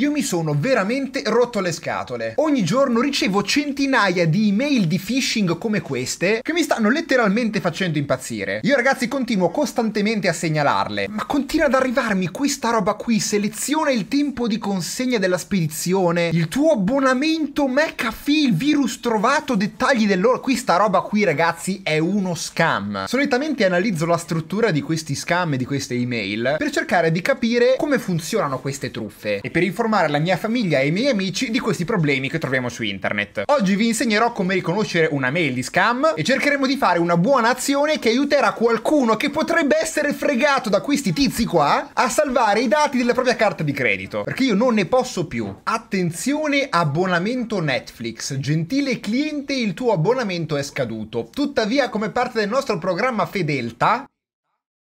Io mi sono veramente rotto le scatole. Ogni giorno ricevo centinaia di email di phishing come queste che mi stanno letteralmente facendo impazzire. Io ragazzi continuo costantemente a segnalarle, ma continua ad arrivarmi questa roba qui, seleziona il tempo di consegna della spedizione, il tuo abbonamento McAfee, il virus trovato, dettagli dell'oro. Questa roba qui ragazzi è uno scam. Solitamente analizzo la struttura di questi scam e di queste email per cercare di capire come funzionano queste truffe e per informarmi informare la mia famiglia e i miei amici di questi problemi che troviamo su internet. Oggi vi insegnerò come riconoscere una mail di scam e cercheremo di fare una buona azione che aiuterà qualcuno che potrebbe essere fregato da questi tizi qua a salvare i dati della propria carta di credito. Perché io non ne posso più. Attenzione abbonamento Netflix. Gentile cliente, il tuo abbonamento è scaduto. Tuttavia come parte del nostro programma Fedelta,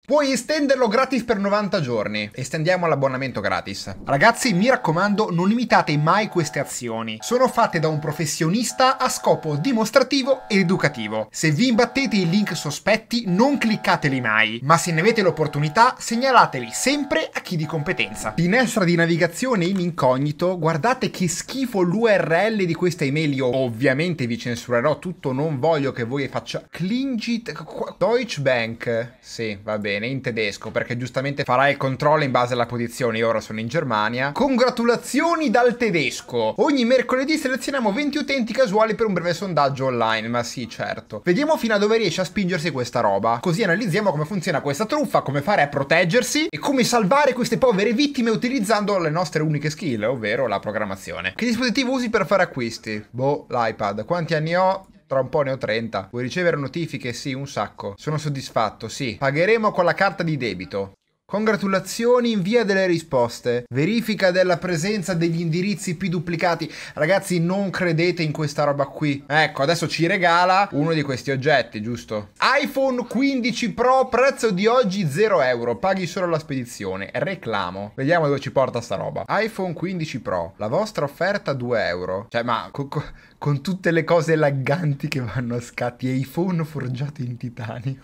Puoi estenderlo gratis per 90 giorni. Estendiamo l'abbonamento gratis. Ragazzi, mi raccomando, non imitate mai queste azioni. Sono fatte da un professionista a scopo dimostrativo ed educativo. Se vi imbattete in link sospetti, non cliccateli mai, ma se ne avete l'opportunità, segnalateli sempre a chi di competenza. Finestra di navigazione in incognito, guardate che schifo l'URL di questa email. Io ovviamente vi censurerò tutto, non voglio che voi faccia... Clingit... Deutsche Bank. Sì, va bene bene in tedesco perché giustamente farà il controllo in base alla posizione. Io ora sono in Germania. Congratulazioni dal tedesco. Ogni mercoledì selezioniamo 20 utenti casuali per un breve sondaggio online. Ma sì, certo. Vediamo fino a dove riesce a spingersi questa roba. Così analizziamo come funziona questa truffa, come fare a proteggersi e come salvare queste povere vittime utilizzando le nostre uniche skill, ovvero la programmazione. Che dispositivo usi per fare acquisti? Boh, l'iPad. Quanti anni ho? tra un po' ne ho 30. Vuoi ricevere notifiche? Sì, un sacco. Sono soddisfatto, sì. Pagheremo con la carta di debito. Congratulazioni, in via delle risposte. Verifica della presenza degli indirizzi P duplicati. Ragazzi, non credete in questa roba qui. Ecco, adesso ci regala uno di questi oggetti, giusto? iPhone 15 Pro, prezzo di oggi 0 euro. Paghi solo la spedizione. Reclamo. Vediamo dove ci porta sta roba. iPhone 15 Pro, la vostra offerta 2 euro. Cioè, ma co co con tutte le cose lagganti che vanno a scatti e iPhone forgiato in titanio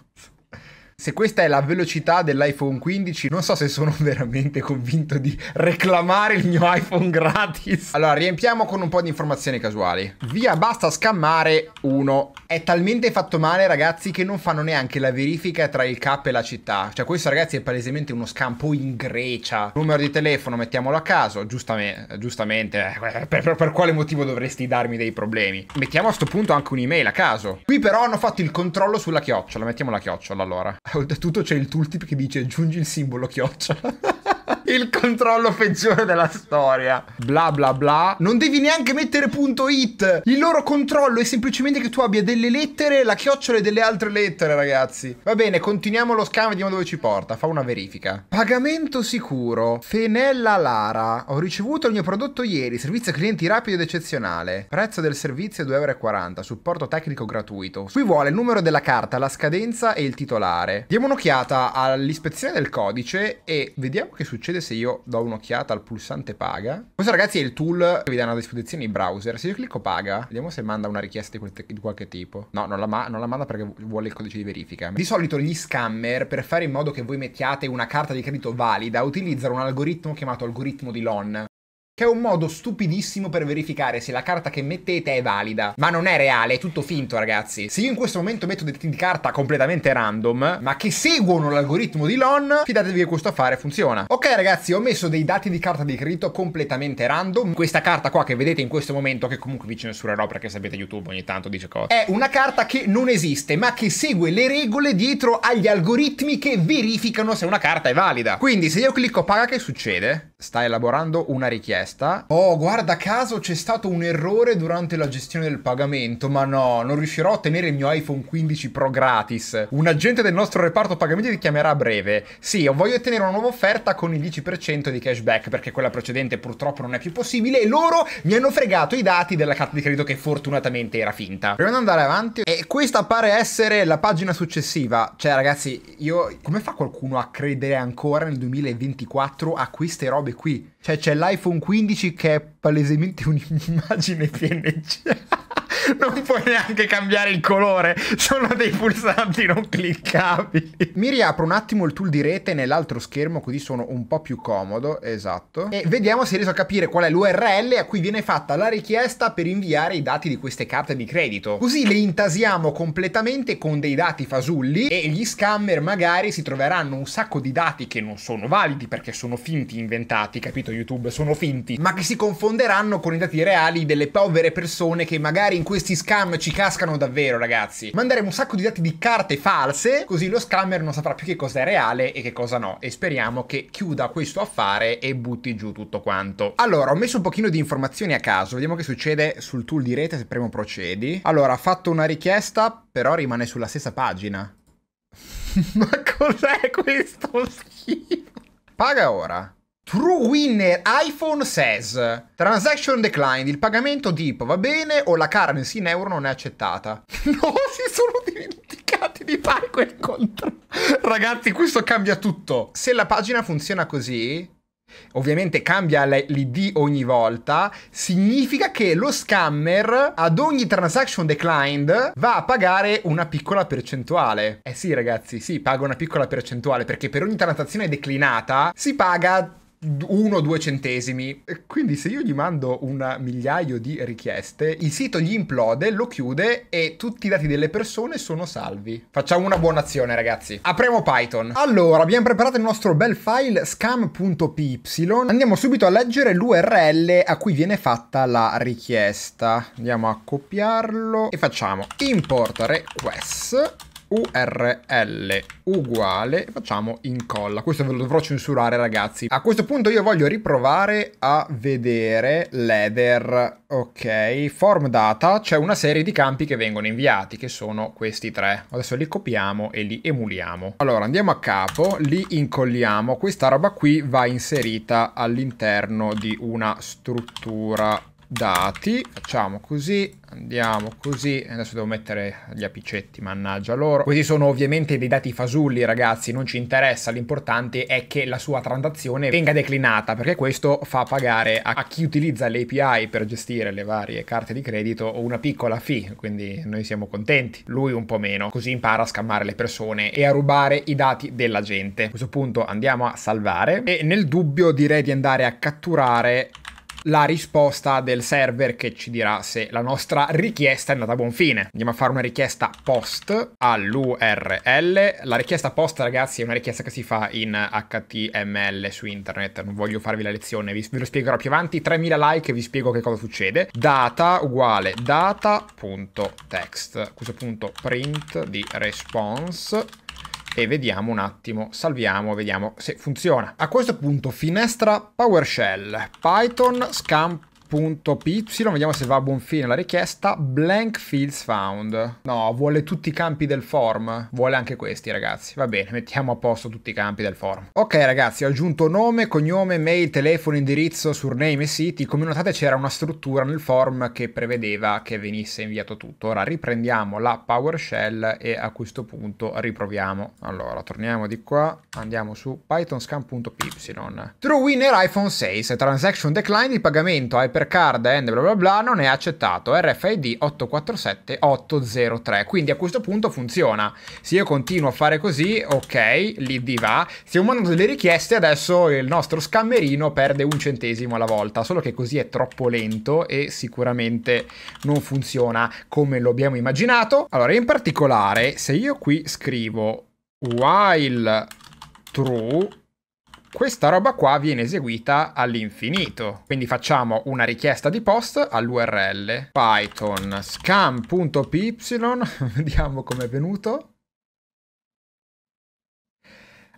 se questa è la velocità dell'iPhone 15, non so se sono veramente convinto di reclamare il mio iPhone gratis. Allora, riempiamo con un po' di informazioni casuali. Via, basta scammare uno. È talmente fatto male, ragazzi, che non fanno neanche la verifica tra il cap e la città. Cioè, questo, ragazzi, è palesemente uno scampo in Grecia. Numero di telefono, mettiamolo a caso. Giustamente, giustamente eh, per, per, per, quale motivo dovresti darmi dei problemi? Mettiamo a questo punto anche un'email a caso. Qui però hanno fatto il controllo sulla chiocciola. Mettiamo la chiocciola, allora. Oltretutto c'è il tooltip che dice aggiungi il simbolo chioccia il controllo peggiore della storia. Bla bla bla. Non devi neanche mettere punto .it. Il loro controllo è semplicemente che tu abbia delle lettere, la chiocciola e delle altre lettere, ragazzi. Va bene, continuiamo lo scam e vediamo dove ci porta. Fa una verifica. Pagamento sicuro. Fenella Lara. Ho ricevuto il mio prodotto ieri. Servizio clienti rapido ed eccezionale. Prezzo del servizio 2,40 euro. Supporto tecnico gratuito. Qui vuole il numero della carta, la scadenza e il titolare. Diamo un'occhiata all'ispezione del codice e vediamo che succede succede se io do un'occhiata al pulsante paga? Questo ragazzi è il tool che vi danno a disposizione i browser. Se io clicco paga, vediamo se manda una richiesta di, qualche tipo. No, non la, non la manda perché vuole il codice di verifica. Di solito gli scammer, per fare in modo che voi mettiate una carta di credito valida, utilizzano un algoritmo chiamato algoritmo di Lon che è un modo stupidissimo per verificare se la carta che mettete è valida. Ma non è reale, è tutto finto, ragazzi. Se io in questo momento metto dei di carta completamente random, ma che seguono l'algoritmo di Lon, fidatevi che questo affare funziona. Ok, ragazzi, ho messo dei dati di carta di credito completamente random. Questa carta qua che vedete in questo momento, che comunque vi censurerò perché sapete YouTube ogni tanto dice cose, è una carta che non esiste, ma che segue le regole dietro agli algoritmi che verificano se una carta è valida. Quindi se io clicco paga che succede? sta elaborando una richiesta. Oh, guarda caso c'è stato un errore durante la gestione del pagamento, ma no, non riuscirò a ottenere il mio iPhone 15 Pro gratis. Un agente del nostro reparto pagamenti ti chiamerà a breve. Sì, voglio ottenere una nuova offerta con il 10% di cashback perché quella precedente purtroppo non è più possibile e loro mi hanno fregato i dati della carta di credito che fortunatamente era finta. Proviamo ad andare avanti e questa pare essere la pagina successiva. Cioè ragazzi, io come fa qualcuno a credere ancora nel 2024 a queste robe robe qui. Cioè c'è l'iPhone 15 che è palesemente un'immagine PNG. non puoi neanche cambiare il colore, sono dei pulsanti non cliccabili. Mi riapro un attimo il tool di rete nell'altro schermo, così sono un po' più comodo, esatto. E vediamo se riesco a capire qual è l'URL a cui viene fatta la richiesta per inviare i dati di queste carte di credito. Così le intasiamo completamente con dei dati fasulli e gli scammer magari si troveranno un sacco di dati che non sono validi perché sono finti, inventati, capito YouTube? Sono finti, ma che si confonderanno con i dati reali delle povere persone che magari in quel questi scam ci cascano davvero, ragazzi. Manderemo un sacco di dati di carte false, così lo scammer non saprà più che cosa è reale e che cosa no. E speriamo che chiuda questo affare e butti giù tutto quanto. Allora, ho messo un pochino di informazioni a caso. Vediamo che succede sul tool di rete se premo procedi. Allora, ha fatto una richiesta, però rimane sulla stessa pagina. Ma cos'è questo schifo? Paga ora. True Winner iPhone says Transaction declined, il pagamento DIP va bene o la currency in euro non è accettata? no, si sono dimenticati di fare quel contratto. Ragazzi, questo cambia tutto. Se la pagina funziona così, ovviamente cambia l'ID ogni volta, significa che lo scammer ad ogni transaction declined va a pagare una piccola percentuale. Eh sì ragazzi, sì, paga una piccola percentuale perché per ogni transazione declinata si paga uno o due centesimi. Quindi se io gli mando un migliaio di richieste, il sito gli implode, lo chiude e tutti i dati delle persone sono salvi. Facciamo una buona azione ragazzi. Apriamo Python. Allora, abbiamo preparato il nostro bel file scam.py. Andiamo subito a leggere l'URL a cui viene fatta la richiesta. Andiamo a copiarlo e facciamo import request url uguale facciamo incolla questo ve lo dovrò censurare ragazzi a questo punto io voglio riprovare a vedere l'header ok form data c'è una serie di campi che vengono inviati che sono questi tre adesso li copiamo e li emuliamo allora andiamo a capo li incolliamo questa roba qui va inserita all'interno di una struttura dati, facciamo così, andiamo così, adesso devo mettere gli apicetti, mannaggia loro. Questi sono ovviamente dei dati fasulli ragazzi, non ci interessa, l'importante è che la sua transazione venga declinata, perché questo fa pagare a, chi utilizza l'API per gestire le varie carte di credito una piccola fee, quindi noi siamo contenti, lui un po' meno, così impara a scammare le persone e a rubare i dati della gente. A questo punto andiamo a salvare e nel dubbio direi di andare a catturare la risposta del server che ci dirà se la nostra richiesta è andata a buon fine. Andiamo a fare una richiesta post all'URL. La richiesta post, ragazzi, è una richiesta che si fa in HTML su internet. Non voglio farvi la lezione, vi, ve lo spiegherò più avanti. 3000 like e vi spiego che cosa succede. Data uguale data.text. A questo punto print di response e vediamo un attimo, salviamo, vediamo se funziona. A questo punto finestra PowerShell, Python, scamp, Py, vediamo se va a buon fine la richiesta. Blank fields found. No, vuole tutti i campi del form. Vuole anche questi, ragazzi. Va bene, mettiamo a posto tutti i campi del form. Ok, ragazzi, ho aggiunto nome, cognome, mail, telefono, indirizzo, surname e siti. Come notate c'era una struttura nel form che prevedeva che venisse inviato tutto. Ora riprendiamo la PowerShell e a questo punto riproviamo. Allora, torniamo di qua. Andiamo su pythonscan.py. True winner iPhone 6. Transaction declined Il pagamento a per card and bla bla bla non è accettato RFID 847 803 quindi a questo punto funziona se io continuo a fare così ok l'ID va stiamo mandando delle richieste adesso il nostro scammerino perde un centesimo alla volta solo che così è troppo lento e sicuramente non funziona come lo abbiamo immaginato allora in particolare se io qui scrivo while true questa roba qua viene eseguita all'infinito, quindi facciamo una richiesta di post all'URL python scam.py, vediamo com'è venuto,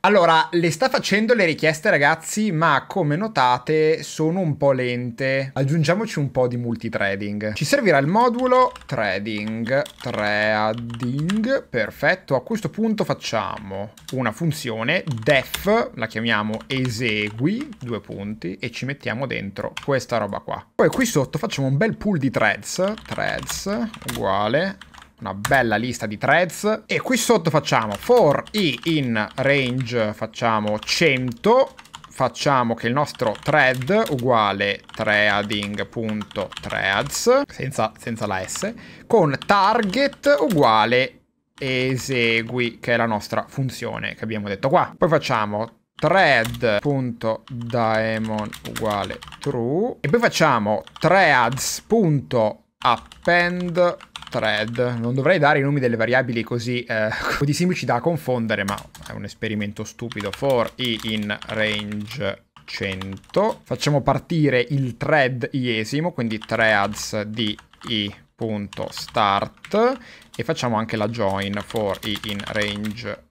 allora, le sta facendo le richieste ragazzi, ma come notate sono un po' lente. Aggiungiamoci un po' di multitrading. Ci servirà il modulo trading, trading, perfetto. A questo punto facciamo una funzione def, la chiamiamo esegui, due punti, e ci mettiamo dentro questa roba qua. Poi qui sotto facciamo un bel pool di threads, threads uguale una bella lista di threads e qui sotto facciamo for i in range facciamo 100 facciamo che il nostro thread uguale threading.threads senza, senza la s con target uguale esegui che è la nostra funzione che abbiamo detto qua poi facciamo thread.daemon uguale true e poi facciamo threads.append thread. Non dovrei dare i nomi delle variabili così, eh, così semplici da confondere, ma è un esperimento stupido. For i in range 100. Facciamo partire il thread iesimo, quindi threads di i.start e facciamo anche la join for i in range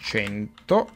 100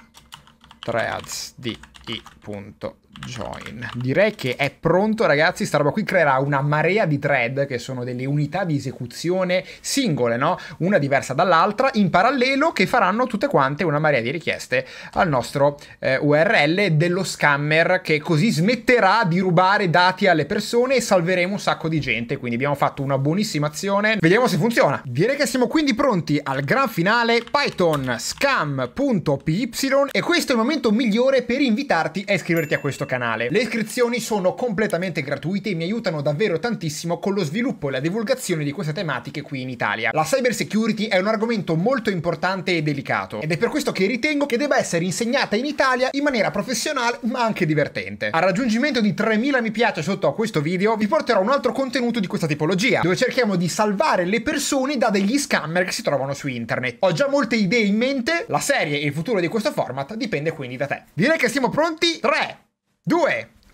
threads di i.start join. Direi che è pronto ragazzi, sta roba qui creerà una marea di thread che sono delle unità di esecuzione singole, no? Una diversa dall'altra, in parallelo che faranno tutte quante una marea di richieste al nostro eh, URL dello scammer che così smetterà di rubare dati alle persone e salveremo un sacco di gente, quindi abbiamo fatto una buonissima azione. Vediamo se funziona. Direi che siamo quindi pronti al gran finale Python scam.py e questo è il momento migliore per invitarti a iscriverti a questo questo canale. Le iscrizioni sono completamente gratuite e mi aiutano davvero tantissimo con lo sviluppo e la divulgazione di queste tematiche qui in Italia. La cyber security è un argomento molto importante e delicato ed è per questo che ritengo che debba essere insegnata in Italia in maniera professionale ma anche divertente. Al raggiungimento di 3000 mi piace sotto a questo video vi porterò un altro contenuto di questa tipologia dove cerchiamo di salvare le persone da degli scammer che si trovano su internet. Ho già molte idee in mente, la serie e il futuro di questo format dipende quindi da te. Direi che siamo pronti. 3, 2,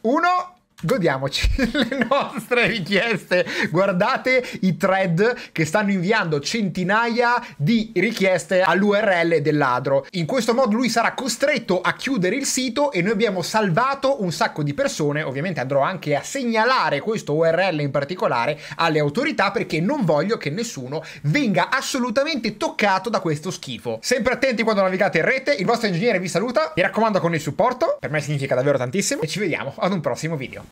1 godiamoci le nostre richieste. Guardate i thread che stanno inviando centinaia di richieste all'URL del ladro. In questo modo lui sarà costretto a chiudere il sito e noi abbiamo salvato un sacco di persone. Ovviamente andrò anche a segnalare questo URL in particolare alle autorità perché non voglio che nessuno venga assolutamente toccato da questo schifo. Sempre attenti quando navigate in rete, il vostro ingegnere vi saluta, mi raccomando con il supporto, per me significa davvero tantissimo e ci vediamo ad un prossimo video.